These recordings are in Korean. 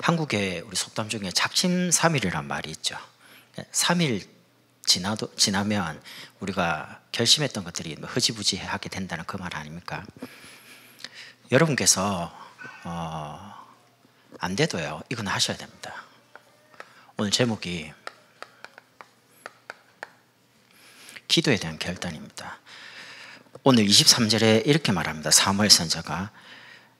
한국의 우리 속담 중에 잡침 3일이란 말이 있죠. 3일 지나도 지나면 우리가 결심했던 것들이 뭐 흐지부지하게 된다는 그 말 아닙니까? 여러분께서 어, 안 돼도요. 이건 하셔야 됩니다. 오늘 제목이 기도에 대한 결단입니다. 오늘 23절에 이렇게 말합니다. 사무엘 선자가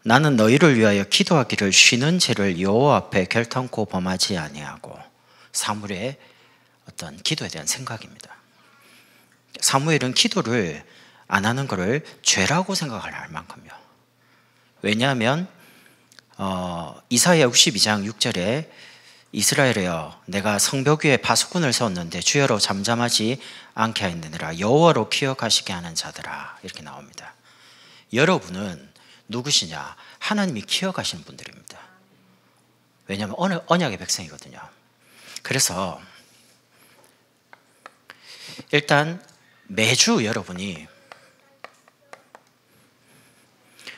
나는 너희를 위하여 기도하기를 쉬는 죄를 여호와 앞에 결탄코 범하지 아니하고 사무엘의 어떤 기도에 대한 생각입니다. 사무엘은 기도를 안 하는 것을 죄라고 생각할 만큼요. 왜냐하면 어, 이사야 62장 6절에 이스라엘이여 내가 성벽 위에 파수꾼을 세웠는데 주여로 잠잠하지 않게 하느니라 여호와로 기억하시게 하는 자들아 이렇게 나옵니다. 여러분은 누구시냐? 하나님이 키워가시는 분들입니다. 왜냐하면 어느 언약의 백성이거든요. 그래서 일단 매주 여러분이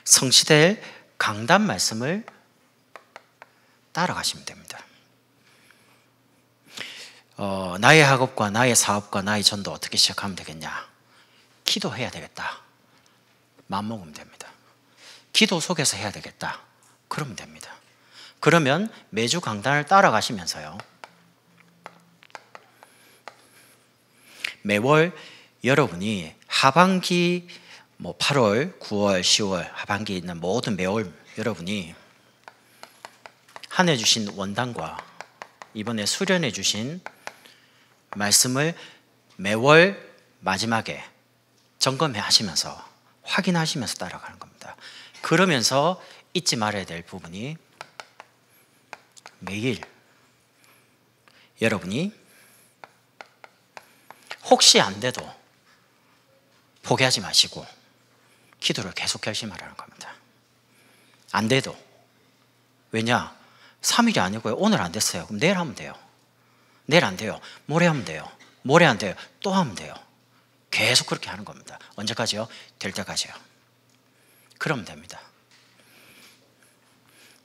성취될 강단 말씀을 따라가시면 됩니다. 어, 나의 학업과 나의 사업과 나의 전도 어떻게 시작하면 되겠냐? 기도해야 되겠다. 맘먹으면 됩니다. 기도 속에서 해야 되겠다. 그러면 됩니다. 그러면 매주 강단을 따라가시면서요. 매월 여러분이 하반기 뭐 8월, 9월, 10월 하반기에 있는 모든 매월 여러분이 한해 주신 원단과 이번에 수련해 주신 말씀을 매월 마지막에 점검해 하시면서 확인하시면서 따라가는 겁니다. 그러면서 잊지 말아야 될 부분이 매일 여러분이 혹시 안 돼도 포기하지 마시고 기도를 계속 결심하라는 겁니다. 안 돼도. 왜냐? 3일이 아니고요. 오늘 안 됐어요. 그럼 내일 하면 돼요. 내일 안 돼요. 모레 하면 돼요. 모레 안 돼요. 또 하면 돼요. 계속 그렇게 하는 겁니다. 언제까지요? 될 때까지요. 그럼 됩니다.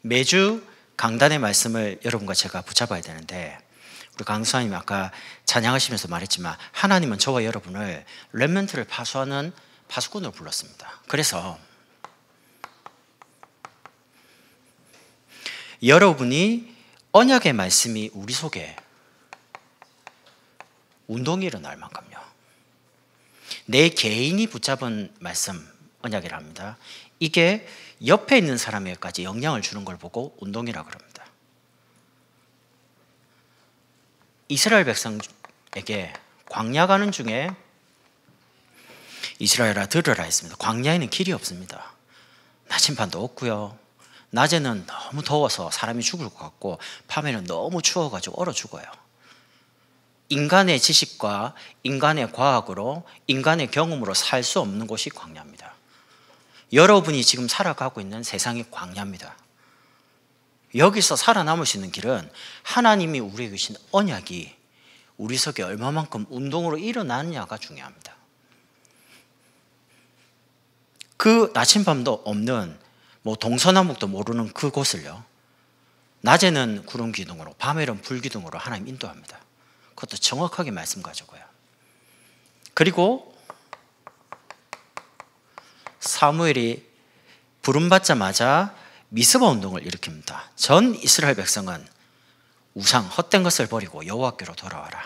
매주 강단의 말씀을 여러분과 제가 붙잡아야 되는데 우리 강수사님 아까 찬양하시면서 말했지만 하나님은 저와 여러분을 렘멘트를 파수하는 파수꾼으로 불렀습니다. 그래서 여러분이 언약의 말씀이 우리 속에 운동이 일어날 만큼요. 내 개인이 붙잡은 말씀 언약이라 합니다. 이게 옆에 있는 사람에게까지 영향을 주는 걸 보고 운동이라 그럽니다. 이스라엘 백성에게 광야 가는 중에 이스라엘아 들으라 했습니다. 광야에는 길이 없습니다. 나침반도 없고요. 낮에는 너무 더워서 사람이 죽을 것 같고 밤에는 너무 추워가지고 얼어 죽어요. 인간의 지식과 인간의 과학으로 인간의 경험으로 살 수 없는 곳이 광야입니다. 여러분이 지금 살아가고 있는 세상의 광야입니다. 여기서 살아남을 수 있는 길은 하나님이 우리에게 주신 언약이 우리 속에 얼마만큼 운동으로 일어나느냐가 중요합니다. 그 나침반도 없는 뭐 동서남북도 모르는 그곳을요. 낮에는 구름 기둥으로 밤에는 불 기둥으로 하나님 인도합니다. 그것도 정확하게 말씀 가지고요. 그리고 사무엘이 부름받자마자 미스바 운동을 일으킵니다. 전 이스라엘 백성은 우상 헛된 것을 버리고 여호와께로 돌아와라.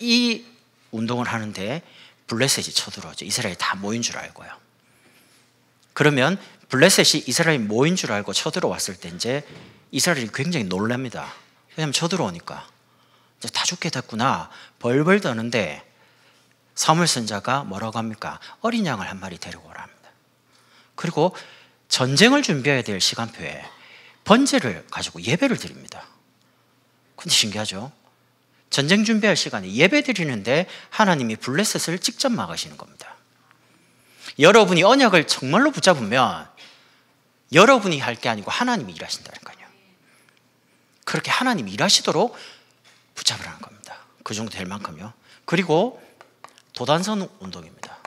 이 운동을 하는데 블레셋이 쳐들어오죠. 이스라엘 다 모인 줄 알고요. 그러면 블레셋이 이스라엘 모인 줄 알고 쳐들어왔을 때 이제 이스라엘이 굉장히 놀랍니다. 왜냐하면 쳐들어오니까 이제 다 죽게 됐구나 벌벌 떠는데 사물 선자가 뭐라고 합니까? 어린 양을 한 마리 데리고 오라 니다 그리고 전쟁을 준비해야 될 시간표에 번제를 가지고 예배를 드립니다. 근데 신기하죠? 전쟁 준비할 시간에 예배 드리는데 하나님이 블레셋을 직접 막으시는 겁니다. 여러분이 언약을 정말로 붙잡으면 여러분이 할 게 아니고 하나님이 일하신다니까요. 그렇게 하나님이 일하시도록 붙잡으라는 겁니다. 그 정도 될 만큼요. 그리고 도단선 운동입니다.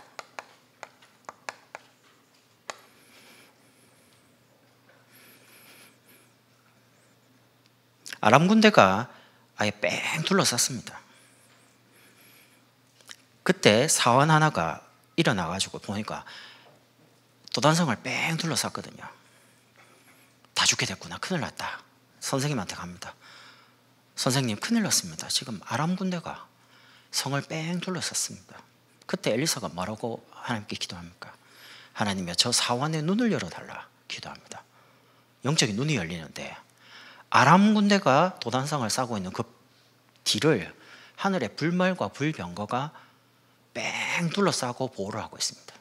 아람 군대가 아예 뺑 둘러쌌습니다. 그때 사원 하나가 일어나가지고 보니까 도단성을 뺑 둘러쌌거든요. 다 죽게 됐구나. 큰일 났다. 선생님한테 갑니다. 선생님 큰일 났습니다. 지금 아람 군대가 성을 뺑 둘러쌌습니다. 그때 엘리사가 뭐라고 하나님께 기도합니까? 하나님이여 저 사원의 눈을 열어달라 기도합니다. 영적인 눈이 열리는데 아람 군대가 도단상을 싸고 있는 그 뒤를 하늘의 불말과 불병거가 뺑 둘러싸고 보호를 하고 있습니다.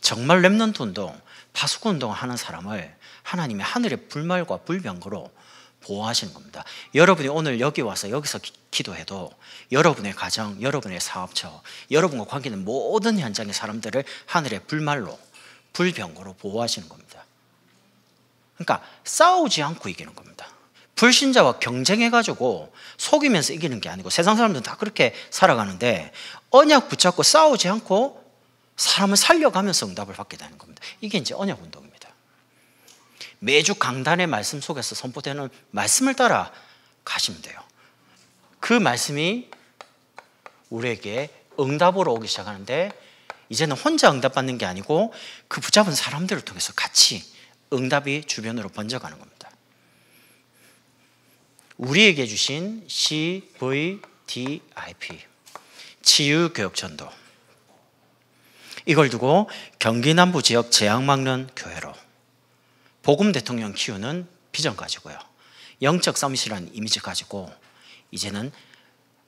정말 랩넌트 운동, 파수꾼 운동을 하는 사람을 하나님이 하늘의 불말과 불병거로 보호하시는 겁니다. 여러분이 오늘 여기 와서 여기서 기도해도 여러분의 가정, 여러분의 사업처, 여러분과 관계는 모든 현장의 사람들을 하늘의 불말로, 불병으로 보호하시는 겁니다. 그러니까 싸우지 않고 이기는 겁니다. 불신자와 경쟁해가지고 속이면서 이기는 게 아니고 세상 사람들은 다 그렇게 살아가는데 언약 붙잡고 싸우지 않고 사람을 살려가면서 응답을 받게 되는 겁니다. 이게 이제 언약 운동입니다. 매주 강단의 말씀 속에서 선포되는 말씀을 따라 가시면 돼요. 그 말씀이 우리에게 응답으로 오기 시작하는데 이제는 혼자 응답받는 게 아니고 그 붙잡은 사람들을 통해서 같이 응답이 주변으로 번져가는 겁니다. 우리에게 주신 CVDIP 치유 교육 전도 이걸 두고 경기 남부 지역 재앙 막는 교회로 복음 대통령 키우는 비전 가지고요. 영적 서밋이라는 이미지 가지고 이제는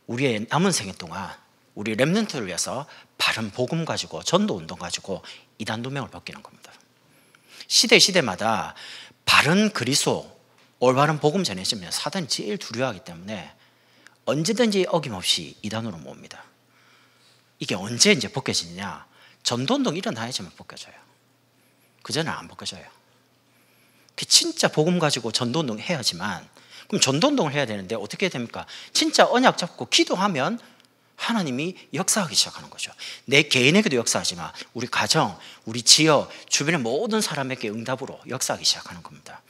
우리의 남은 생애 동안 우리 렘런트를 위해서 바른 복음 가지고 전도 운동 가지고 이단 도명을 벗기는 겁니다. 시대 시대마다 바른 그리스도 올바른 복음 전해지면 사단이 제일 두려워하기 때문에 언제든지 어김없이 이단으로 모읍니다. 이게 언제 이제 벗겨지느냐? 전도운동 일어나야지만 벗겨져요. 그전엔 안 벗겨져요. 그 진짜 복음 가지고 전도운동 해야지만 그럼 전도운동을 해야 되는데 어떻게 됩니까? 진짜 언약 잡고 기도하면 하나님이 역사하기 시작하는 거죠. 내 개인에게도 역사하지만 우리 가정, 우리 지역, 주변의 모든 사람에게 응답으로 역사하기 시작하는 겁니다.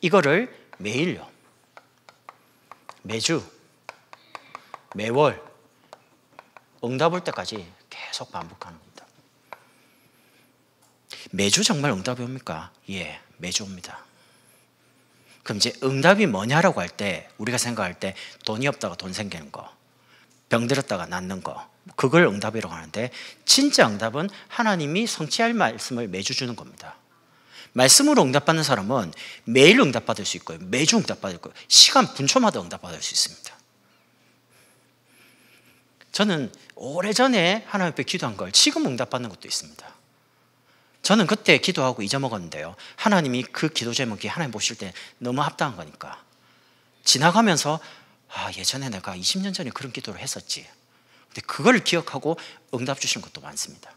이거를 매일요. 매주, 매월, 응답 올 때까지 계속 반복하는 겁니다. 매주 정말 응답이 옵니까? 예, 매주 옵니다. 그럼 이제 응답이 뭐냐라고 할 때 우리가 생각할 때 돈이 없다가 돈 생기는 거, 병들었다가 낫는 거 그걸 응답이라고 하는데 진짜 응답은 하나님이 성취할 말씀을 매주 주는 겁니다. 말씀으로 응답받는 사람은 매일 응답받을 수 있고요. 매주 응답받을 거예요. 시간 분초마다 응답받을 수 있습니다. 저는 오래전에 하나님 앞에 기도한 걸 지금 응답받는 것도 있습니다. 저는 그때 기도하고 잊어먹었는데요. 하나님이 그 기도 제목이 하나님 보실 때 너무 합당한 거니까. 지나가면서 아, 예전에 내가 20년 전에 그런 기도를 했었지. 근데 그걸 기억하고 응답 주신 것도 많습니다.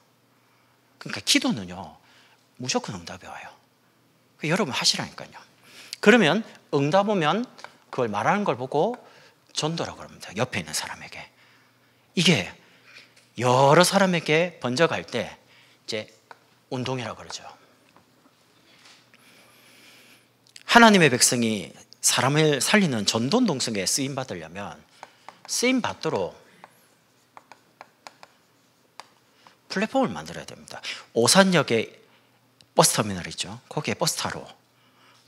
그러니까 기도는요. 무조건 응답이 와요. 그 여러분 하시라니까요. 그러면 응답 오면 그걸 말하는 걸 보고 전도라고 합니다. 옆에 있는 사람에게. 이게 여러 사람에게 번져갈 때 이제 운동이라 그러죠. 하나님의 백성이 사람을 살리는 전돈동성에 쓰임 받으려면 쓰임 받도록 플랫폼을 만들어야 됩니다. 오산역에 버스터미널 있죠. 거기에 버스 타러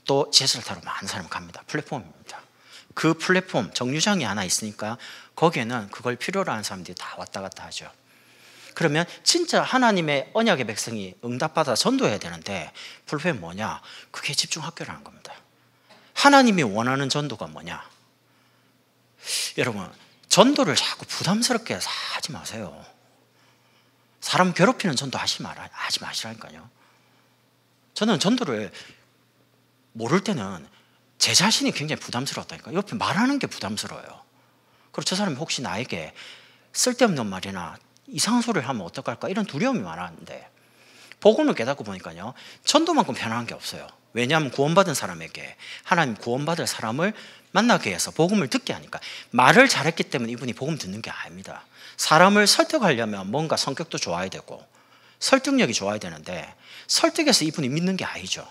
또 지하철 타러 많은 사람 갑니다. 플랫폼입니다. 그 플랫폼 정류장이 하나 있으니까 거기에는 그걸 필요로 하는 사람들이 다 왔다 갔다 하죠. 그러면 진짜 하나님의 언약의 백성이 응답받아 전도해야 되는데 불펜 뭐냐? 그게 집중 학교라는 겁니다. 하나님이 원하는 전도가 뭐냐? 여러분 전도를 자꾸 부담스럽게 하지 마세요. 사람 괴롭히는 전도 하지 마 하지 마시라니까요. 저는 전도를 모를 때는 제 자신이 굉장히 부담스러웠다니까 옆에 말하는 게 부담스러워요. 그리고 저 사람이 혹시 나에게 쓸데없는 말이나 이상한 소리를 하면 어떡할까 이런 두려움이 많았는데 복음을 깨닫고 보니까요 전도만큼 편안한 게 없어요 왜냐하면 구원받은 사람에게 하나님 구원받을 사람을 만나게 해서 복음을 듣게 하니까 말을 잘했기 때문에 이분이 복음 듣는 게 아닙니다 사람을 설득하려면 뭔가 성격도 좋아야 되고 설득력이 좋아야 되는데 설득해서 이분이 믿는 게 아니죠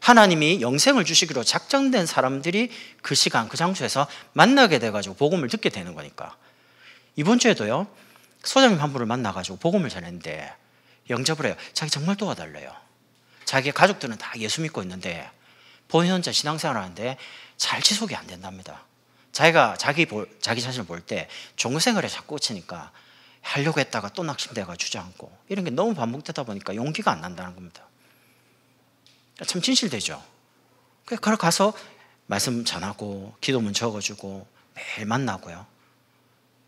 하나님이 영생을 주시기로 작정된 사람들이 그 시간 그 장소에서 만나게 돼가지고 복음을 듣게 되는 거니까 이번 주에도요 소장님 한 분을 만나가지고 복음을 전했는데 영접을 해요. 자기 정말 도와달래요. 자기 가족들은 다 예수 믿고 있는데 본인 혼자 신앙생활 하는데 잘 지속이 안 된답니다. 자기가 자기 볼, 자기 자신을 볼 때 종교생활에 자꾸 꽂히니까 하려고 했다가 또 낙심돼가 주저앉고 이런 게 너무 반복되다 보니까 용기가 안 난다는 겁니다. 그러니까 참 진실되죠. 그래서 가서 말씀 전하고 기도문 적어주고 매일 만나고요.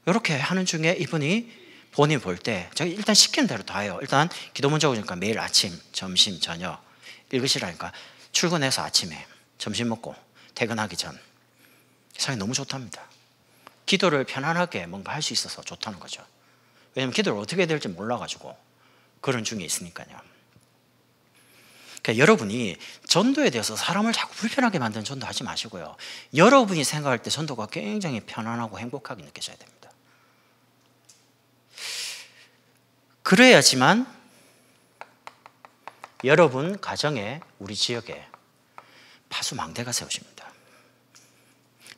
이렇게 하는 중에 이분이 본인 볼때 제가 일단 시키는 대로 다 해요. 일단 기도 문제 오니까 그러니까 매일 아침, 점심, 저녁 읽으시라니까 출근해서 아침에 점심 먹고 퇴근하기 전 세상이 너무 좋답니다. 기도를 편안하게 뭔가 할 수 있어서 좋다는 거죠. 왜냐면 기도를 어떻게 될지 몰라가지고 그런 중에 있으니까요. 그러니까 여러분이 전도에 대해서 사람을 자꾸 불편하게 만드는 전도 하지 마시고요. 여러분이 생각할 때 전도가 굉장히 편안하고 행복하게 느껴져야 됩니다. 그래야지만 여러분 가정에 우리 지역에 파수망대가 세워집니다.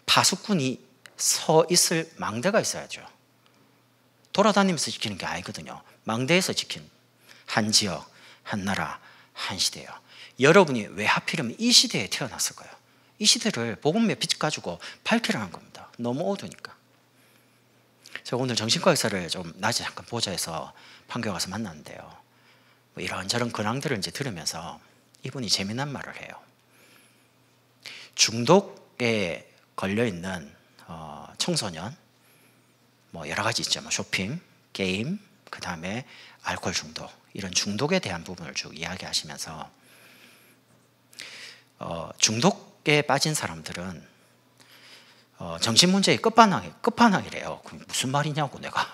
파수꾼이 서 있을 망대가 있어야죠. 돌아다니면서 지키는 게 아니거든요. 망대에서 지킨 한 지역, 한 나라, 한시대요 여러분이 왜 하필이면 이 시대에 태어났을까요? 이 시대를 복음의 빛 가지고 밝히라는 겁니다. 너무 어두니까. 제가 그러니까 오늘 정신과 의사를 좀 낮에 잠깐 보자 해서 판교 가서 만났는데요. 뭐 이런저런 근황들을 이제 들으면서 이분이 재미난 말을 해요. 중독에 걸려 있는 어, 청소년, 뭐 여러 가지 있죠. 뭐 쇼핑, 게임, 그 다음에 알코올 중독 이런 중독에 대한 부분을 쭉 이야기하시면서 어, 중독에 빠진 사람들은 어, 정신 문제의 끝판왕 끝판왕이래요. 그 무슨 말이냐고 내가.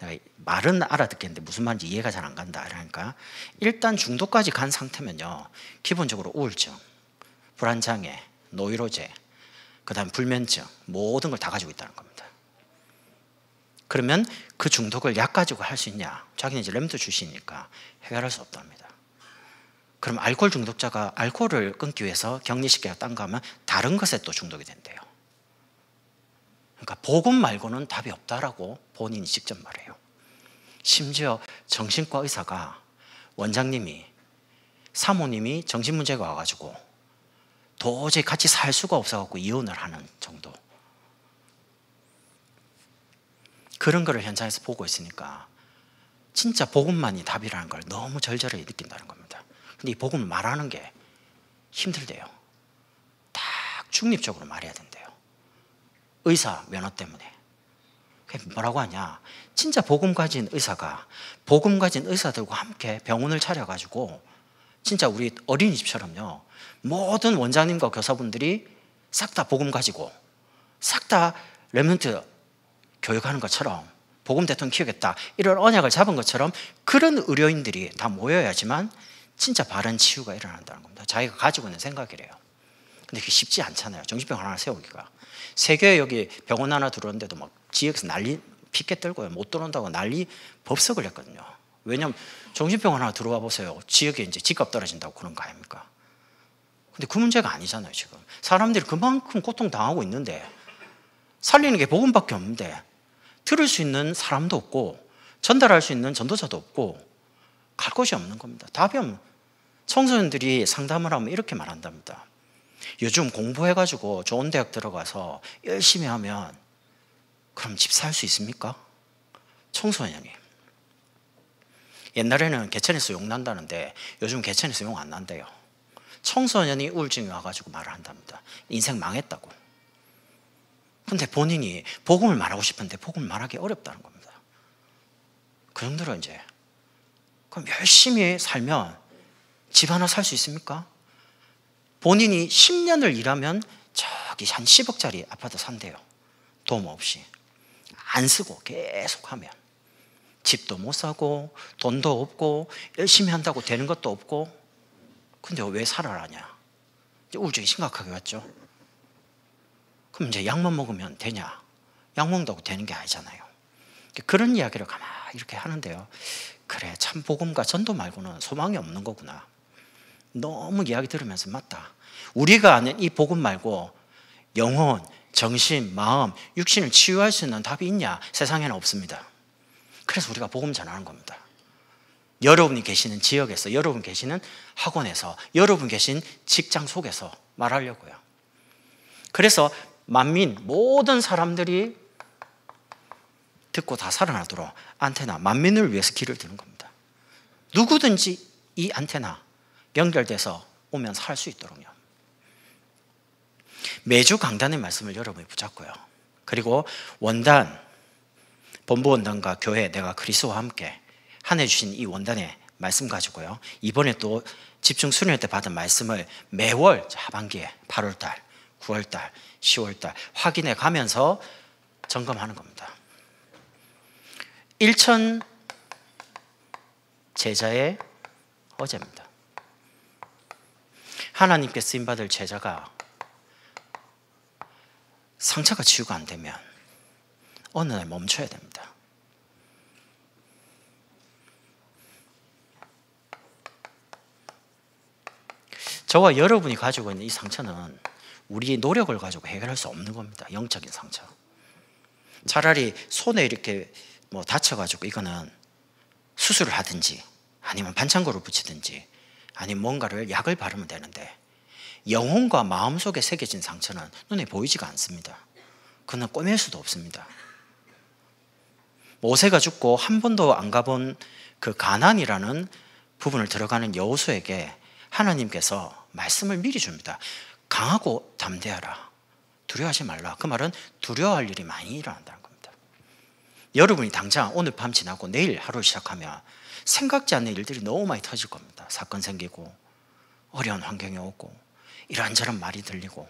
내가 말은 알아듣겠는데 무슨 말인지 이해가 잘 안 간다. 그러니까 일단 중도까지 간 상태면요. 기본적으로 우울증, 불안장애, 노이로제, 그다음 불면증 모든 걸 다 가지고 있다는 겁니다. 그러면 그 중독을 약 가지고 할 수 있냐? 자기는 이제 램도 주시니까 해결할 수 없답니다. 그럼 알코올 중독자가 알코올을 끊기 위해서 격리시켜서 딴 거면 다른 것에 또 중독이 된대요. 그러니까 복음 말고는 답이 없다라고 본인이 직접 말해요. 심지어 정신과 의사가 원장님이 사모님이 정신 문제가 와가지고 도저히 같이 살 수가 없어갖고 이혼을 하는 정도. 그런 거를 현장에서 보고 있으니까 진짜 복음만이 답이라는 걸 너무 절절히 느낀다는 겁니다. 근데 이복음 말하는 게 힘들대요. 딱 중립적으로 말해야 된대. 의사 면허 때문에. 뭐라고 하냐. 진짜 복음 가진 의사가 복음 가진 의사들과 함께 병원을 차려가지고 진짜 우리 어린이집처럼요. 모든 원장님과 교사분들이 싹 다 복음 가지고 싹 다 레몬트 교육하는 것처럼 복음 대통령 키우겠다 이런 언약을 잡은 것처럼 그런 의료인들이 다 모여야지만 진짜 바른 치유가 일어난다는 겁니다. 자기가 가지고 있는 생각이래요. 근데 그게 쉽지 않잖아요. 정신병 하나 세우기가. 세계 여기 병원 하나 들어오는데도 막 지역에서 난리 피켓 들고요. 못 들어온다고 난리 법석을 했거든요. 왜냐면 하정신병 하나 들어와 보세요. 지역에 이제 집값 떨어진다고 그런 거 아닙니까? 근데 그 문제가 아니잖아요, 지금. 사람들이 그만큼 고통당하고 있는데 살리는 게 복음밖에 없는데 들을 수 있는 사람도 없고 전달할 수 있는 전도자도 없고 갈 곳이 없는 겁니다. 답이 없는 청소년들이 상담을 하면 이렇게 말한답니다. 요즘 공부해가지고 좋은 대학 들어가서 열심히 하면 그럼 집 살 수 있습니까? 청소년이. 옛날에는 개천에서 욕 난다는데 요즘 개천에서 욕 안 난대요. 청소년이 우울증이 와가지고 말을 한답니다. 인생 망했다고. 근데 본인이 복음을 말하고 싶은데 복음을 말하기 어렵다는 겁니다. 그 정도로 이제. 그럼 열심히 살면 집 하나 살 수 있습니까? 본인이 10년을 일하면 저기 한 10억짜리 아파트 산대요. 도움 없이. 안 쓰고 계속 하면. 집도 못 사고 돈도 없고 열심히 한다고 되는 것도 없고 근데 왜 살아라냐? 우울증이 심각하게 왔죠. 그럼 이제 약만 먹으면 되냐? 약 먹는다고 되는 게 아니잖아요. 그런 이야기를 가만히 이렇게 하는데요. 그래 참 복음과 전도 말고는 소망이 없는 거구나. 너무 이야기 들으면서 맞다. 우리가 아는 이 복음 말고 영혼, 정신, 마음, 육신을 치유할 수 있는 답이 있냐? 세상에는 없습니다. 그래서 우리가 복음 전하는 겁니다. 여러분이 계시는 지역에서, 여러분 계시는 학원에서, 여러분 계신 직장 속에서 말하려고요. 그래서 만민, 모든 사람들이 듣고 다 살아나도록 안테나, 만민을 위해서 길을 드는 겁니다. 누구든지 이 안테나, 연결돼서 오면서 할 수 있도록요. 매주 강단의 말씀을 여러분이 붙잡고요. 그리고 원단, 본부 원단과 교회 내가 그리스와 함께 한해 주신 이 원단의 말씀 가지고요. 이번에 또 집중 수련회 때 받은 말씀을 매월 하반기에 8월달, 9월달, 10월달 확인해 가면서 점검하는 겁니다. 1천 제자의 어제입니다. 하나님께 쓰임받을 제자가 상처가 치유가 안 되면 어느 날 멈춰야 됩니다. 저와 여러분이 가지고 있는 이 상처는 우리의 노력을 가지고 해결할 수 없는 겁니다. 영적인 상처. 차라리 손에 이렇게 뭐 다쳐가지고 이거는 수술을 하든지 아니면 반창고를 붙이든지 아니 뭔가를 약을 바르면 되는데 영혼과 마음속에 새겨진 상처는 눈에 보이지가 않습니다. 그는 꿰맬 수도 없습니다. 모세가 죽고 한 번도 안 가본 그 가난이라는 부분을 들어가는 여호수에게 하나님께서 말씀을 미리 줍니다. 강하고 담대하라. 두려워하지 말라. 그 말은 두려워할 일이 많이 일어난다는 겁니다. 여러분이 당장 오늘 밤 지나고 내일 하루 시작하면 생각지 않는 일들이 너무 많이 터질 겁니다. 사건 생기고 어려운 환경이 오고 이런저런 말이 들리고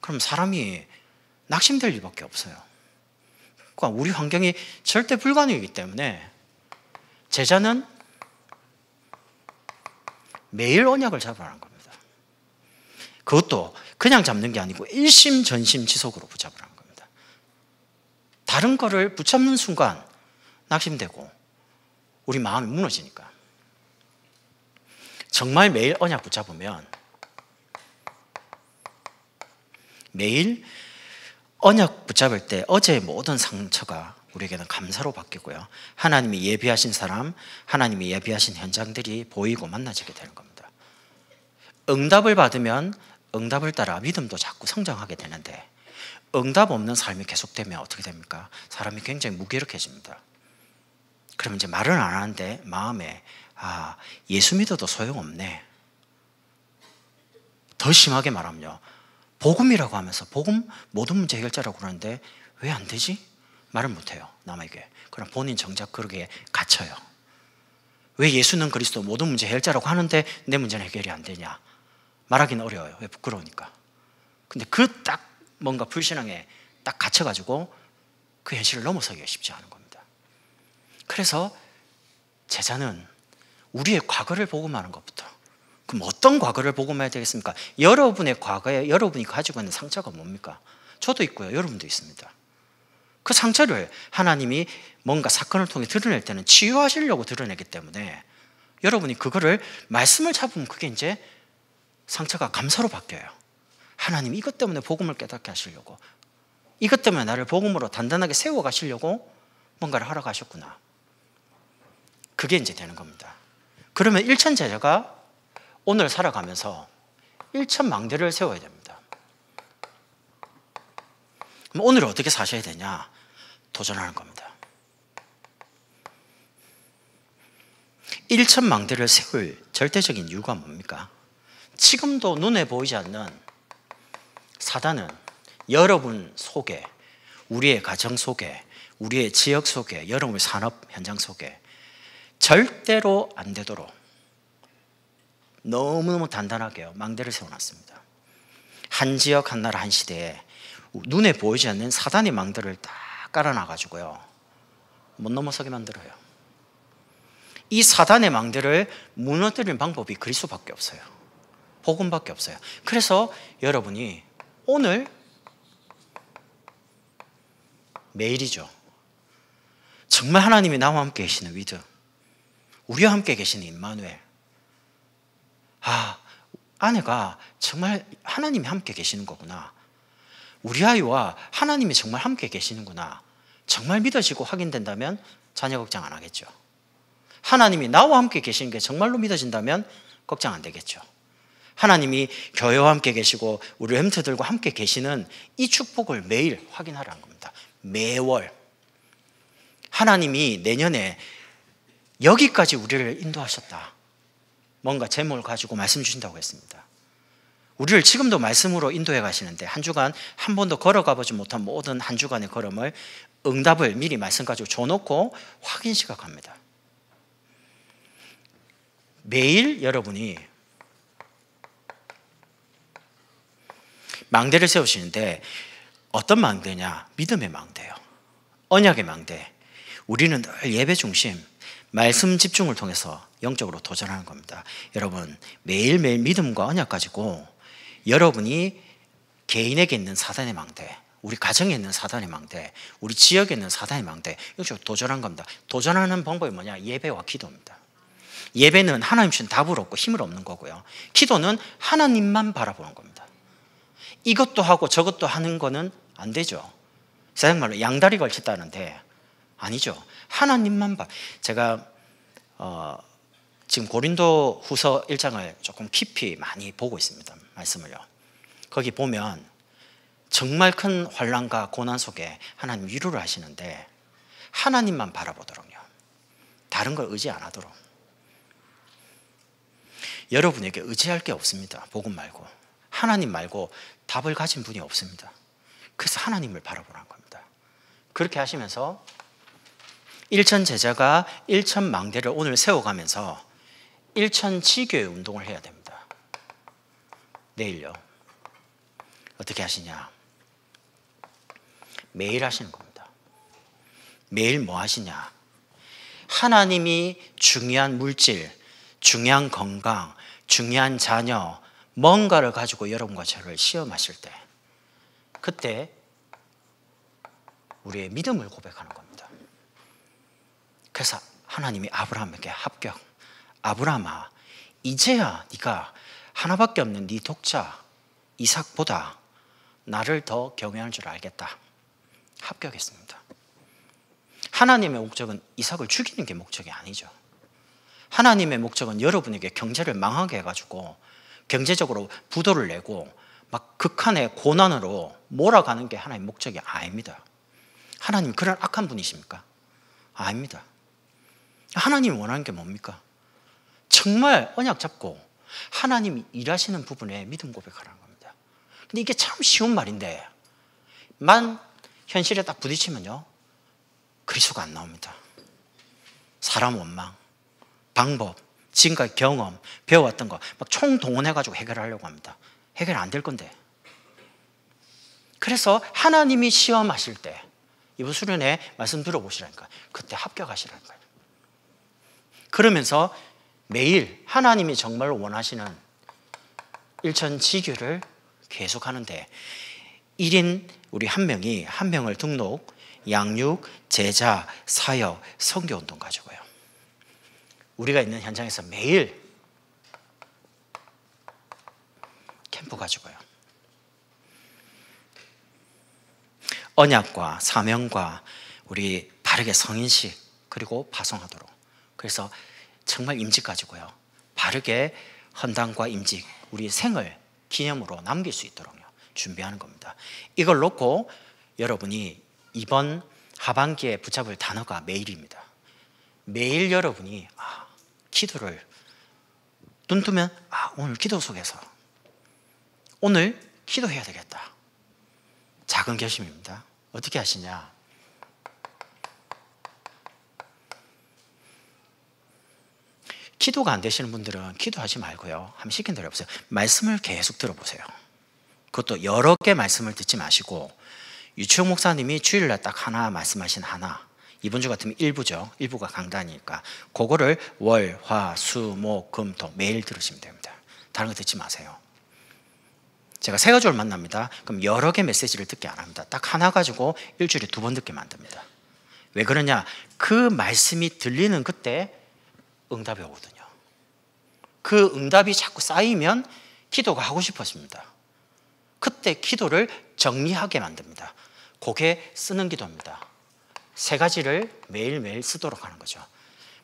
그럼 사람이 낙심될 일밖에 없어요. 그러니까 우리 환경이 절대 불가능이기 때문에 제자는 매일 언약을 잡으라는 겁니다. 그것도 그냥 잡는 게 아니고 일심 전심 지속으로 붙잡으라는 겁니다. 다른 거를 붙잡는 순간 낙심되고 우리 마음이 무너지니까. 정말 매일 언약 붙잡으면 매일 언약 붙잡을 때 어제의 모든 상처가 우리에게는 감사로 바뀌고요. 하나님이 예비하신 사람, 하나님이 예비하신 현장들이 보이고 만나지게 되는 겁니다. 응답을 받으면 응답을 따라 믿음도 자꾸 성장하게 되는데 응답 없는 삶이 계속되면 어떻게 됩니까? 사람이 굉장히 무기력해집니다. 그럼 이제 말은 안 하는데 마음에 아, 예수 믿어도 소용없네. 더 심하게 말하면요. 복음이라고 하면서 복음 모든 문제 해결자라고 그러는데 왜 안 되지? 말을 못해요. 남에게. 그럼 본인 정작 그러게 갇혀요. 왜 예수는 그리스도 모든 문제 해결자라고 하는데 내 문제는 해결이 안 되냐? 말하기는 어려워요. 왜 부끄러우니까. 근데 그 딱 뭔가 불신앙에 딱 갇혀가지고 그 현실을 넘어서기가 쉽지 않은 겁니다. 그래서 제자는 우리의 과거를 복음하는 것부터. 그럼 어떤 과거를 복음해야 되겠습니까? 여러분의 과거에 여러분이 가지고 있는 상처가 뭡니까? 저도 있고요. 여러분도 있습니다. 그 상처를 하나님이 뭔가 사건을 통해 드러낼 때는 치유하시려고 드러내기 때문에 여러분이 그거를 말씀을 잡으면 그게 이제 상처가 감사로 바뀌어요. 하나님 이것 때문에 복음을 깨닫게 하시려고 이것 때문에 나를 복음으로 단단하게 세워 가시려고 뭔가를 하러 가셨구나. 그게 이제 되는 겁니다. 그러면 일천 제자가 오늘 살아가면서 일천 망대를 세워야 됩니다. 그럼 오늘 어떻게 사셔야 되냐? 도전하는 겁니다. 일천 망대를 세울 절대적인 이유가 뭡니까? 지금도 눈에 보이지 않는 사단은 여러분 속에, 우리의 가정 속에, 우리의 지역 속에, 여러분의 산업 현장 속에 절대로 안 되도록 너무너무 단단하게 망대를 세워놨습니다. 한 지역, 한 나라, 한 시대에 눈에 보이지 않는 사단의 망대를 다 깔아놔가지고요. 못 넘어서게 만들어요. 이 사단의 망대를 무너뜨리는 방법이 그리스도밖에 없어요. 복음밖에 없어요. 그래서 여러분이 오늘 매일이죠. 정말 하나님이 나와 함께 계시는 위드. 우리와 함께 계신 임마누엘. 아, 아내가 정말 하나님이 함께 계시는 거구나. 우리 아이와 하나님이 정말 함께 계시는구나. 정말 믿어지고 확인된다면 자녀 걱정 안 하겠죠. 하나님이 나와 함께 계시는 게 정말로 믿어진다면 걱정 안 되겠죠. 하나님이 교회와 함께 계시고 우리 햄트들과 함께 계시는 이 축복을 매일 확인하라는 겁니다. 매월. 하나님이 내년에 여기까지 우리를 인도하셨다. 뭔가 제목을 가지고 말씀 주신다고 했습니다. 우리를 지금도 말씀으로 인도해 가시는데 한 주간 한 번도 걸어가 보지 못한 모든 한 주간의 걸음을 응답을 미리 말씀 가지고 줘놓고 확인시각 합니다. 매일 여러분이 망대를 세우시는데 어떤 망대냐? 믿음의 망대요. 언약의 망대. 우리는 늘 예배 중심, 말씀 집중을 통해서 영적으로 도전하는 겁니다. 여러분, 매일매일 믿음과 언약 가지고 여러분이 개인에게 있는 사단의 망대, 우리 가정에 있는 사단의 망대, 우리 지역에 있는 사단의 망대, 이것을 도전한 겁니다. 도전하는 방법이 뭐냐? 예배와 기도입니다. 예배는 하나님 신 답을 얻고 힘을 얻는 거고요. 기도는 하나님만 바라보는 겁니다. 이것도 하고 저것도 하는 거는 안 되죠. 세상 말로 양다리 걸쳤다는데 아니죠. 하나님만 봐. 제가 어, 지금 고린도 후서 1장을 조금 깊이 많이 보고 있습니다. 말씀을요. 거기 보면 정말 큰 환란과 고난 속에 하나님 위로를 하시는데 하나님만 바라보도록요. 다른 걸 의지 안 하도록. 여러분에게 의지할 게 없습니다. 복음 말고. 하나님 말고 답을 가진 분이 없습니다. 그래서 하나님을 바라보라는 겁니다. 그렇게 하시면서 일천 제자가 일천 망대를 오늘 세워가면서 일천 치교의 운동을 해야 됩니다. 내일요. 어떻게 하시냐? 매일 하시는 겁니다. 매일 뭐 하시냐? 하나님이 중요한 물질, 중요한 건강, 중요한 자녀, 뭔가를 가지고 여러분과 저를 시험하실 때, 그때 우리의 믿음을 고백하는 겁니다. 그래서 하나님이 아브라함에게 합격. 아브라함아, 이제야 네가 하나밖에 없는 네 독자 이삭보다 나를 더 경외할 줄 알겠다. 합격했습니다. 하나님의 목적은 이삭을 죽이는 게 목적이 아니죠. 하나님의 목적은 여러분에게 경제를 망하게 해가지고 경제적으로 부도를 내고 막 극한의 고난으로 몰아가는 게 하나님의 목적이 아닙니다. 하나님 그런 악한 분이십니까? 아닙니다. 하나님 이 원하는 게 뭡니까? 정말 언약 잡고 하나님이 일하시는 부분에 믿음 고백하라는 겁니다. 근데 이게 참 쉬운 말인데, 만 현실에 딱 부딪히면요. 그리스가안 나옵니다. 사람 원망, 방법, 지금까지 경험, 배워왔던 거, 막 총동원해가지고 해결하려고 합니다. 해결 안 될 건데. 그래서 하나님이 시험하실 때, 이번 수련회 말씀 들어보시라니까. 그때 합격하시라는 거예요. 그러면서 매일 하나님이 정말 원하시는 일천 지교를 계속하는데 1인 우리 한 명이 한 명을 등록, 양육, 제자, 사역, 성교운동 가지고요. 우리가 있는 현장에서 매일 캠프 가지고요. 언약과 사명과 우리 바르게 성인식 그리고 파송하도록 그래서 정말 임직 가지고요. 바르게 헌당과 임직, 우리 생을 기념으로 남길 수 있도록요. 준비하는 겁니다. 이걸 놓고 여러분이 이번 하반기에 붙잡을 단어가 매일입니다. 매일 여러분이 아, 기도를 눈 뜨면 아, 오늘 기도 속에서 오늘 기도해야 되겠다. 작은 결심입니다. 어떻게 하시냐? 기도가 안 되시는 분들은 기도하지 말고요. 한번 시킨 대로 해보세요. 말씀을 계속 들어보세요. 그것도 여러 개 말씀을 듣지 마시고 유치원 목사님이 주일날 딱 하나 말씀하신 하나 이번 주 같으면 일부죠. 일부가 강단이니까 그거를 월, 화, 수, 목, 금, 토 매일 들으시면 됩니다. 다른 거 듣지 마세요. 제가 세 가지를 만납니다. 그럼 여러 개 메시지를 듣게 안 합니다. 딱 하나 가지고 일주일에 두 번 듣게 만듭니다. 왜 그러냐? 그 말씀이 들리는 그때 응답이 오거든요. 그 응답이 자꾸 쌓이면 기도가 하고 싶어집니다. 그때 기도를 정리하게 만듭니다. 고개 쓰는 기도입니다. 세 가지를 매일매일 쓰도록 하는 거죠.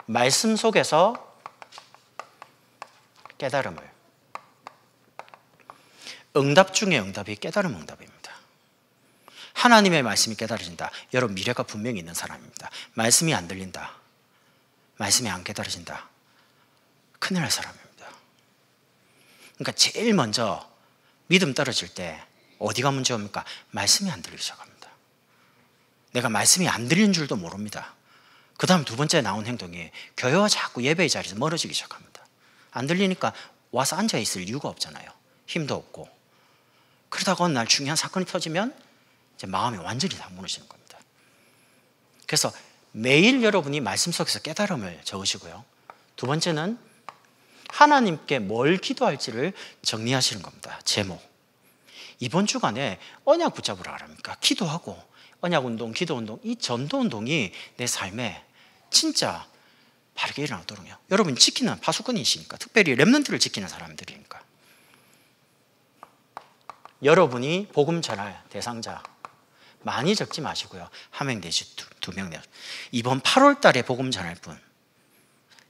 말씀 속에서 깨달음을. 응답 중에 응답이 깨달음 응답입니다. 하나님의 말씀이 깨달아진다. 여러분 미래가 분명히 있는 사람입니다. 말씀이 안 들린다. 말씀이 안 깨달아진다. 큰일 날 사람입니다. 그러니까 제일 먼저 믿음 떨어질 때 어디가 문제입니까? 말씀이 안 들리기 시작합니다. 내가 말씀이 안 들리는 줄도 모릅니다. 그 다음 두 번째 나온 행동이 교회와 자꾸 예배의 자리에서 멀어지기 시작합니다. 안 들리니까 와서 앉아있을 이유가 없잖아요. 힘도 없고. 그러다가 어느 날 중요한 사건이 터지면 이제 마음이 완전히 다 무너지는 겁니다. 그래서 매일 여러분이 말씀 속에서 깨달음을 적으시고요. 두 번째는 하나님께 뭘 기도할지를 정리하시는 겁니다. 제목. 이번 주간에 언약 붙잡으라 그럽니까? 기도하고 언약 운동, 기도 운동, 이 전도 운동이 내 삶에 진짜 바르게 일어나도록요. 여러분 지키는 파수꾼이시니까 특별히 랩런트를 지키는 사람들이니까 여러분이 복음 전할 대상자 많이 적지 마시고요. 한 명 내지 두 명 내 이번 8월 달에 복음 전할 분.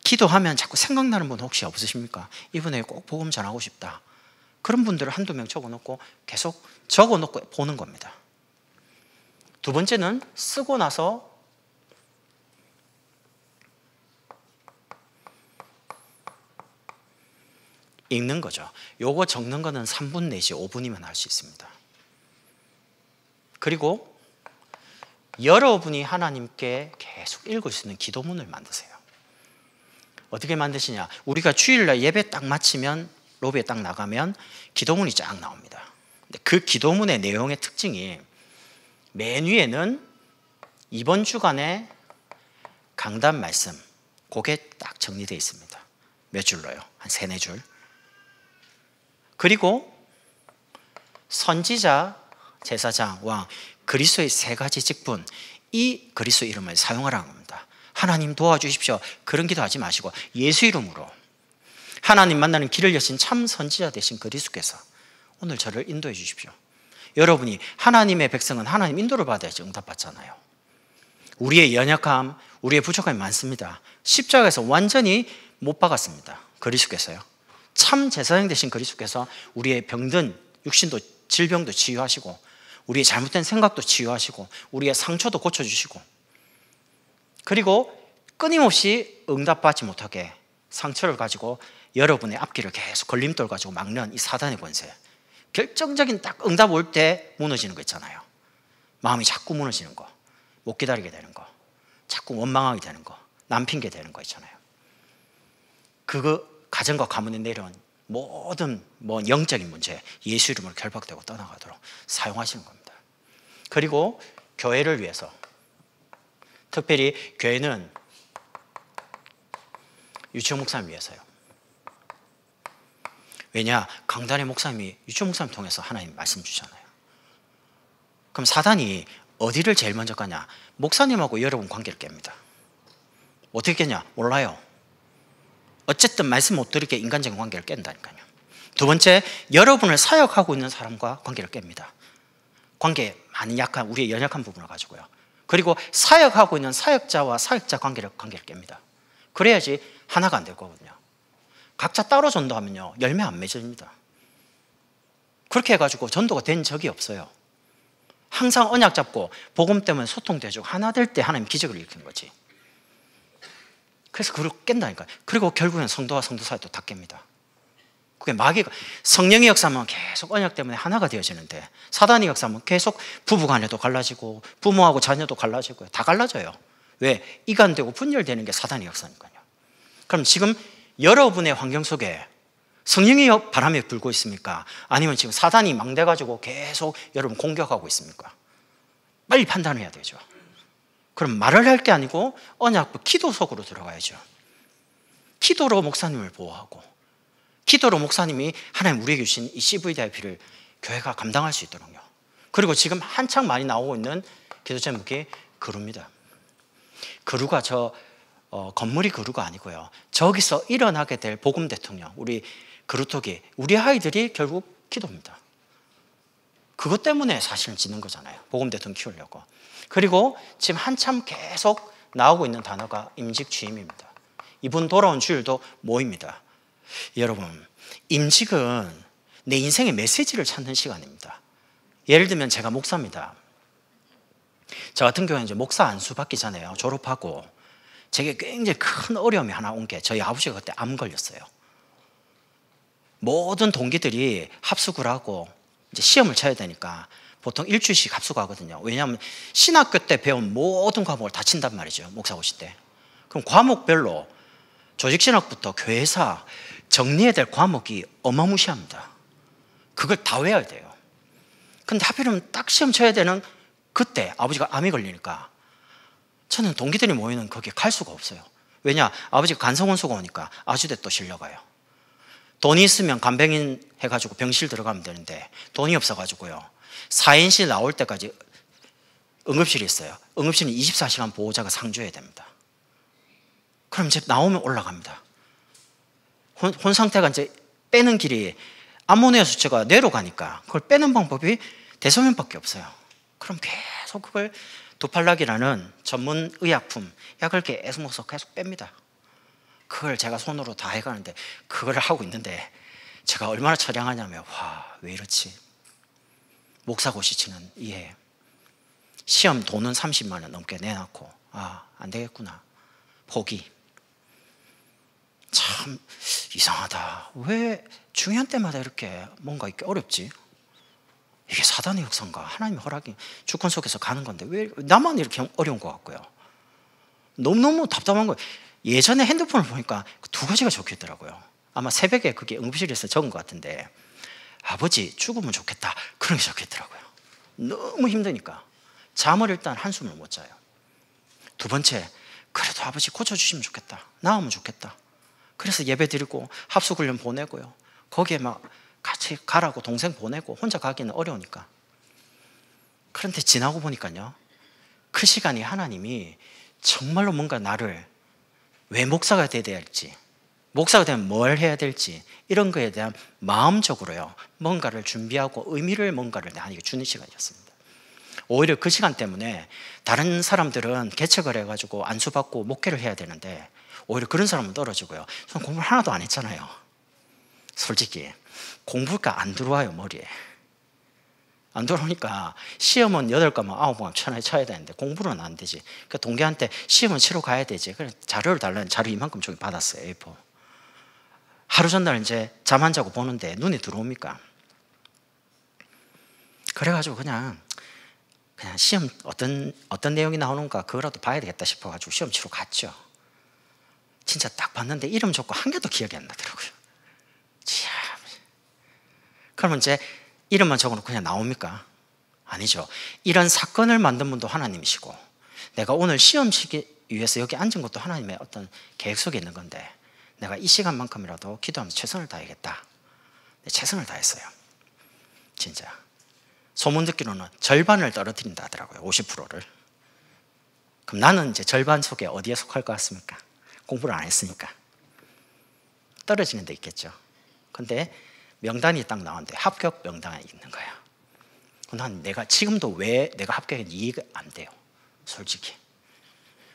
기도하면 자꾸 생각나는 분 혹시 없으십니까? 이분에게 꼭 복음 전하고 싶다. 그런 분들을 한두 명 적어놓고 계속 적어놓고 보는 겁니다. 두 번째는 쓰고 나서 읽는 거죠. 요거 적는 거는 3분 내지 5분이면 할 수 있습니다. 그리고 여러분이 하나님께 계속 읽을 수 있는 기도문을 만드세요. 어떻게 만드시냐? 우리가 주일날 예배 딱 마치면 로비에 딱 나가면 기도문이 쫙 나옵니다. 그 기도문의 내용의 특징이 맨 위에는 이번 주간의 강단 말씀, 그게 딱 정리되어 있습니다. 몇 줄로요? 한 세네 줄. 그리고 선지자 제사장, 왕, 그리스도의 세 가지 직분, 이 그리스도 이름을 사용하라는 겁니다. 하나님 도와주십시오. 그런 기도하지 마시고 예수 이름으로 하나님 만나는 길을 여신 참 선지자 되신 그리스도께서 오늘 저를 인도해 주십시오. 여러분이 하나님의 백성은 하나님 인도를 받아야지 응답받잖아요. 우리의 연약함, 우리의 부족함이 많습니다. 십자가에서 완전히 못 박았습니다. 그리스도께서요. 참 제사장 되신 그리스도께서 우리의 병든 육신도 질병도 치유하시고 우리의 잘못된 생각도 치유하시고 우리의 상처도 고쳐주시고 그리고 끊임없이 응답받지 못하게 상처를 가지고 여러분의 앞길을 계속 걸림돌 가지고 막는 이 사단의 권세 결정적인 딱 응답 올 때 무너지는 거 있잖아요 마음이 자꾸 무너지는 거 못 기다리게 되는 거 자꾸 원망하게 되는 거남핑게 되는 거 있잖아요 그거 가정과 가문에 내려온 모든 뭐 영적인 문제 예수 이름으로 결박되고 떠나가도록 사용하시는 겁니다. 그리고 교회를 위해서 특별히 교회는 유치원 목사님 위해서요. 왜냐 강단의 목사님이 유치원 목사님 통해서 하나님 말씀 주잖아요. 그럼 사단이 어디를 제일 먼저 가냐? 목사님하고 여러분 관계를 깹니다. 어떻게 냐 몰라요. 어쨌든 말씀 못 드리게 인간적인 관계를 깬다니까요. 두 번째, 여러분을 사역하고 있는 사람과 관계를 깹니다. 관계 많이 약한, 우리의 연약한 부분을 가지고요. 그리고 사역하고 있는 사역자와 사역자 관계를, 관계를 깹니다. 그래야지 하나가 안 될 거거든요. 각자 따로 전도하면요, 열매 안 맺어집니다. 그렇게 해가지고 전도가 된 적이 없어요. 항상 언약 잡고 복음 때문에 소통되죠. 하나 될 때 하나님 기적을 일으킨 거지. 그래서 그걸 깬다니까 그리고 결국엔 성도와 성도 사이도 다 깹니다. 그게 마귀가, 성령의 역사만 계속 언약 때문에 하나가 되어지는데, 사단의 역사만 계속 부부 간에도 갈라지고, 부모하고 자녀도 갈라지고, 다 갈라져요. 왜? 이간되고 분열되는 게 사단의 역사니까요. 그럼 지금 여러분의 환경 속에 성령의 바람이 불고 있습니까? 아니면 지금 사단이 망대가지고 계속 여러분 공격하고 있습니까? 빨리 판단해야 되죠. 그럼 말을 할 게 아니고 언약부 그 기도 속으로 들어가야죠. 기도로 목사님을 보호하고 기도로 목사님이 하나님 우리에게 주신 이 CVDIP를 교회가 감당할 수 있도록요. 그리고 지금 한창 많이 나오고 있는 기도 제목이 그루입니다. 그루가 저 어, 건물이 그루가 아니고요. 저기서 일어나게 될 복음 대통령 우리 그루토기 우리 아이들이 결국 기도입니다. 그것 때문에 사실 짓는 거잖아요. 복음대돈 키우려고. 그리고 지금 한참 계속 나오고 있는 단어가 임직 취임입니다. 이분 돌아온 주일도 모입니다. 여러분, 임직은 내 인생의 메시지를 찾는 시간입니다. 예를 들면 제가 목사입니다. 저 같은 경우는 이제 목사 안수 받기잖아요. 졸업하고 제게 굉장히 큰 어려움이 하나 온 게 저희 아버지가 그때 암 걸렸어요. 모든 동기들이 합숙을 하고 이제 시험을 쳐야 되니까 보통 일주일씩 합숙하거든요. 왜냐하면 신학교 때 배운 모든 과목을 다 친단 말이죠. 목사고시 때. 그럼 과목별로 조직신학부터 교회사 정리해야 될 과목이 어마무시합니다. 그걸 다 외워야 돼요. 근데 하필이면 딱 시험 쳐야 되는 그때 아버지가 암이 걸리니까 저는 동기들이 모이는 거기에 갈 수가 없어요. 왜냐? 아버지가 간성원수가 오니까 아주대 또 실려가요. 돈이 있으면 간병인 해가지고 병실 들어가면 되는데 돈이 없어가지고요. 4인실 나올 때까지 응급실이 있어요. 응급실은 24시간 보호자가 상주해야 됩니다. 그럼 이제 나오면 올라갑니다. 혼, 혼 상태가 이제 빼는 길이 암모니아 수치가 뇌로 가니까 그걸 빼는 방법이 대소면밖에 없어요. 그럼 계속 그걸 두팔락이라는 전문 의약품 약을 계속 먹어서 계속 뺍니다. 그걸 제가 손으로 다 해가는데 그걸 하고 있는데 제가 얼마나 처량하냐면 와왜 이렇지 목사 고시치는 이해 시험 돈은 30만 원 넘게 내놨고 아안 되겠구나 포기 참 이상하다 왜 중요한 때마다 이렇게 뭔가 이렇게 어렵지 이게 사단의 역사인가 하나님의 허락이 주권 속에서 가는 건데 왜 나만 이렇게 어려운 것 같고요 너무너무 답답한 거예요 예전에 핸드폰을 보니까 두 가지가 적혀 있더라고요. 아마 새벽에 그게 응급실에서 적은 것 같은데 아버지 죽으면 좋겠다 그런 게 적혀 있더라고요. 너무 힘드니까 잠을 일단 한숨을 못 자요. 두 번째 그래도 아버지 고쳐주시면 좋겠다 나으면 좋겠다. 그래서 예배 드리고 합숙훈련 보내고요. 거기에 막 같이 가라고 동생 보내고 혼자 가기는 어려우니까. 그런데 지나고 보니까요. 그시간이 하나님이 정말로 뭔가 나를 왜 목사가 돼야 할지, 목사가 되면 뭘 해야 될지 이런 거에 대한 마음적으로요 뭔가를 준비하고 의미를 뭔가를 나에게 주는 시간이었습니다. 오히려 그 시간 때문에 다른 사람들은 개척을 해가지고 안수받고 목회를 해야 되는데 오히려 그런 사람은 떨어지고요. 저는 공부를 하나도 안 했잖아요. 솔직히 공부가 안 들어와요 머리에. 안들어오니까 시험은 8과목, 아 9과목 천하에 쳐야 되는데 공부는 안 되지. 그러니까 동기한테 시험은 치러 가야 되지. 그래 자료를 달라는 자료 이만큼 저기 받았어요. A4. 하루 전날 이제 잠 안 자고 보는데 눈이 들어옵니까? 그래가지고 그냥 그냥 시험 어떤 어떤 내용이 나오는가 그거라도 봐야 되겠다 싶어가지고 시험 치러 갔죠. 진짜 딱 봤는데 이름 적고 한 개도 기억이 안 나더라고요. 참. 그러면 이제 이름만 적어놓고 그냥 나옵니까? 아니죠. 이런 사건을 만든 분도 하나님이시고 내가 오늘 시험시기 위해서 여기 앉은 것도 하나님의 어떤 계획 속에 있는 건데 내가 이 시간만큼이라도 기도하면서 최선을 다해겠다 네, 최선을 다했어요. 진짜. 소문 듣기로는 절반을 떨어뜨린다 하더라고요. 50%를. 그럼 나는 이제 절반 속에 어디에 속할 것 같습니까? 공부를 안 했으니까. 떨어지는 데 있겠죠. 근데 명단이 딱 나왔는데 합격 명단에 있는 거야. 난 내가 지금도 왜 내가 합격했는지 이해가 안 돼요. 솔직히.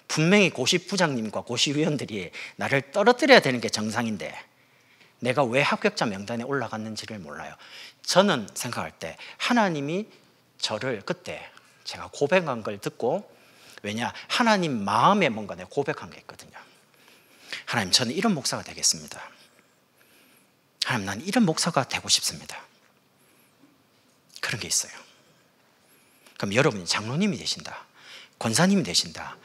분명히 고시 부장님과 고시 위원들이 나를 떨어뜨려야 되는 게 정상인데 내가 왜 합격자 명단에 올라갔는지를 몰라요. 저는 생각할 때 하나님이 저를 그때 제가 고백한 걸 듣고 왜냐 하나님 마음에 뭔가 내가 고백한 게 있거든요. 하나님 저는 이런 목사가 되겠습니다. 하나님 난 이런 목사가 되고 싶습니다. 그런 게 있어요. 그럼 여러분이 장로님이 되신다. 권사님이 되신다.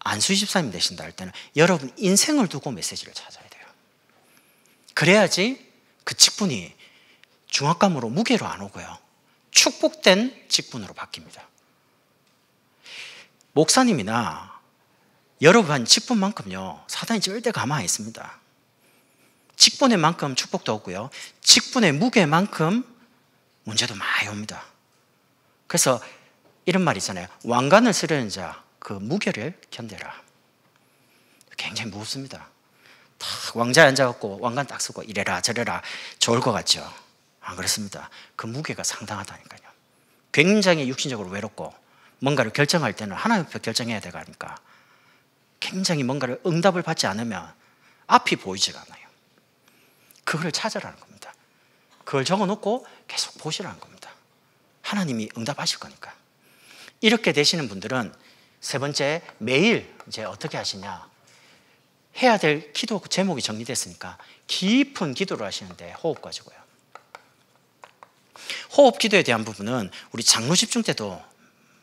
안수집사님이 되신다 할 때는 여러분 인생을 두고 메시지를 찾아야 돼요. 그래야지 그 직분이 중압감으로 무게로 안 오고요. 축복된 직분으로 바뀝니다. 목사님이나 여러분 직분만큼요. 사단이 절대 가만히 있습니다. 직분의 만큼 축복도 없고요. 직분의 무게만큼 문제도 많이 옵니다. 그래서 이런 말이 있잖아요. 왕관을 쓰려는 자, 그 무게를 견뎌라. 굉장히 무겁습니다. 딱 왕자에 앉아갖고 왕관 딱 쓰고 이래라 저래라 좋을 것 같죠? 안 아, 그렇습니다. 그 무게가 상당하다니까요. 굉장히 육신적으로 외롭고 뭔가를 결정할 때는 하나 옆에 결정해야 되니까 굉장히 뭔가를 응답을 받지 않으면 앞이 보이지가 않아요. 그걸 찾으라는 겁니다. 그걸 적어놓고 계속 보시라는 겁니다. 하나님이 응답하실 거니까. 이렇게 되시는 분들은 세 번째 매일 이제 어떻게 하시냐. 해야 될 기도 제목이 정리됐으니까 깊은 기도를 하시는데 호흡 가지고요. 호흡 기도에 대한 부분은 우리 장로 집중 때도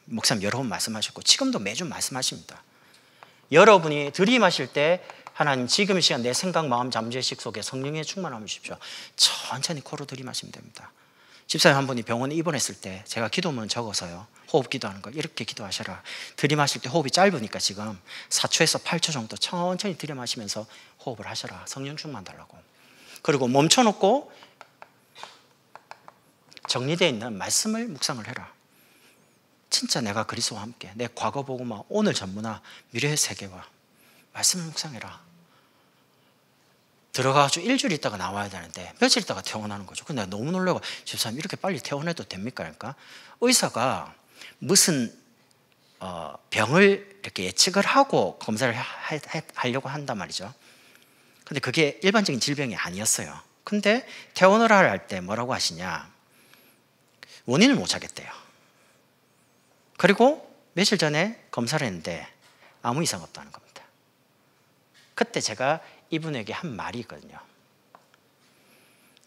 목사님 여러 번 말씀하셨고 지금도 매주 말씀하십니다. 여러분이 들이마실 때 하나님 지금 시간 내 생각, 마음, 잠재의식 속에 성령의 충만함을 주십시오. 천천히 코로 들이마시면 됩니다. 집사님 한 분이 병원에 입원했을 때 제가 기도문 적어서요. 호흡 기도하는 거 이렇게 기도하셔라. 들이마실 때 호흡이 짧으니까 지금 4초에서 8초 정도 천천히 들이마시면서 호흡을 하셔라. 성령 충만 달라고. 그리고 멈춰놓고 정리되어 있는 말씀을 묵상을 해라. 진짜 내가 그리스와 함께 내 과거 보고만 오늘 전부나 미래의 세계와 말씀 묵상해라. 들어가서 일주일 있다가 나와야 되는데 며칠 있다가 퇴원하는 거죠. 근데 너무 놀라고 집사님 이렇게 빨리 퇴원해도 됩니까? 그러니까 의사가 무슨 어, 병을 이렇게 예측을 하고 검사를 하, 하 려고 한단 말이죠. 근데 그게 일반적인 질병이 아니었어요. 근데 퇴원을 할 때 뭐라고 하시냐? 원인을 못 찾겠대요. 그리고 며칠 전에 검사를 했는데 아무 이상 없다는 겁니다. 그때 제가 이분에게 한 말이 있거든요.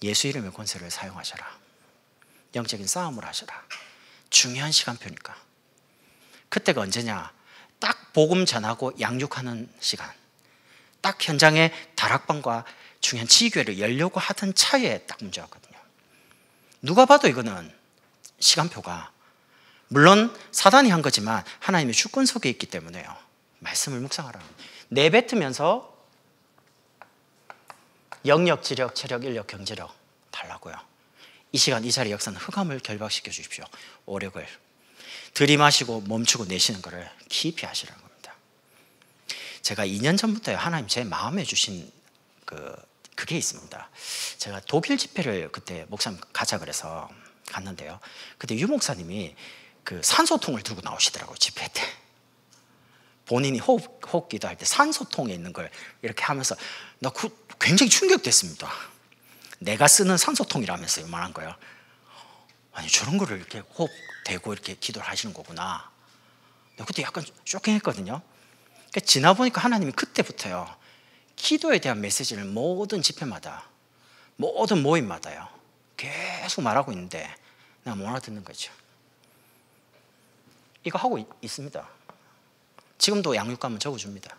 예수 이름의 권세를 사용하셔라. 영적인 싸움을 하셔라. 중요한 시간표니까. 그때가 언제냐? 딱 복음 전하고 양육하는 시간. 딱 현장에 다락방과 중요한 지교회를 열려고 하던 차에 딱 문제 왔거든요. 누가 봐도 이거는 시간표가 물론 사단이 한 거지만 하나님의 주권 속에 있기 때문에요. 말씀을 묵상하라. 내뱉으면서 영역 지력, 체력, 인력, 경제력 달라고요. 이 시간 이 자리 역사는 흑암을 결박시켜 주십시오. 오력을 들이마시고 멈추고 내쉬는 것을 깊이 하시라는 겁니다. 제가 2년 전부터 하나님 제 마음에 주신 그 그게 있습니다. 제가 독일 집회를 그때 목사님 가자 그래서 갔는데요. 그때 유 목사님이 그 산소통을 들고 나오시더라고 집회 때. 본인이 호흡, 호흡 기도할 때 산소통에 있는 걸 이렇게 하면서 나 구, 그 굉장히 충격됐습니다. 내가 쓰는 산소통이라면서 요말한 거예요. 아니 저런 거를 이렇게 호흡 대고 이렇게 기도를 하시는 거구나. 그때 약간 쇼킹했거든요. 그러니까 지나 보니까 하나님이 그때부터요. 기도에 대한 메시지를 모든 집회마다 모든 모임마다요. 계속 말하고 있는데 내가 못알듣는 거죠. 이거 하고 있, 있습니다. 지금도 양육감은 적어줍니다.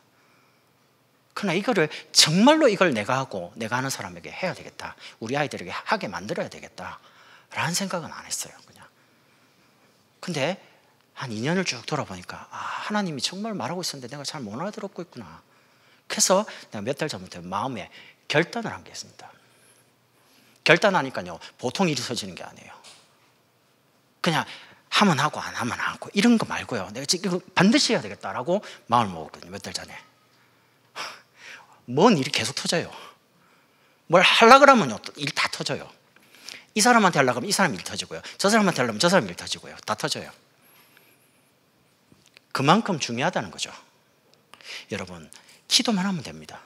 그러나 이거를 정말로 이걸 내가 하고 내가 하는 사람에게 해야 되겠다. 우리 아이들에게 하게 만들어야 되겠다. 라는 생각은 안 했어요. 그냥. 근데 한 2년을 쭉 돌아보니까 아, 하나님이 정말 말하고 있었는데 내가 잘 못 알아들었고 있구나. 그래서 내가 몇 달 전부터 마음에 결단을 한 게 있습니다. 결단하니까요. 보통 일이 서지는 게 아니에요. 그냥 하면 하고 안 하면 안 하고 이런 거 말고요. 내가 지금 반드시 해야 되겠다라고 마음을 먹었거든요. 몇 달 전에. 뭔 일이 계속 터져요. 뭘 하려고 하면 일 다 터져요. 이 사람한테 하려고 하면 이 사람 일 터지고요. 저 사람한테 하려면 저 사람 일 터지고요. 다 터져요. 그만큼 중요하다는 거죠. 여러분, 기도만 하면 됩니다.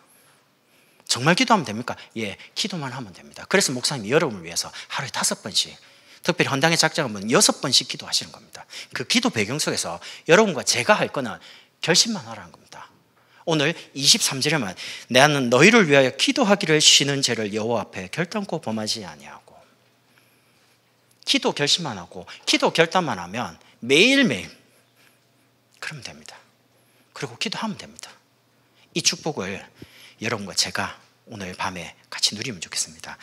정말 기도하면 됩니까? 예, 기도만 하면 됩니다. 그래서 목사님이 여러분을 위해서 하루에 다섯 번씩 특별히 헌당의 작정은 뭐 여섯 번씩 기도하시는 겁니다. 그 기도 배경 속에서 여러분과 제가 할 거는 결심만 하라는 겁니다. 오늘 23절에만 나는 너희를 위하여 기도하기를 쉬는 죄를 여호 앞에 결단코 범하지 아니하고 기도 결심만 하고 기도 결단만 하면 매일매일 그러면 됩니다. 그리고 기도하면 됩니다. 이 축복을 여러분과 제가 오늘 밤에 같이 누리면 좋겠습니다.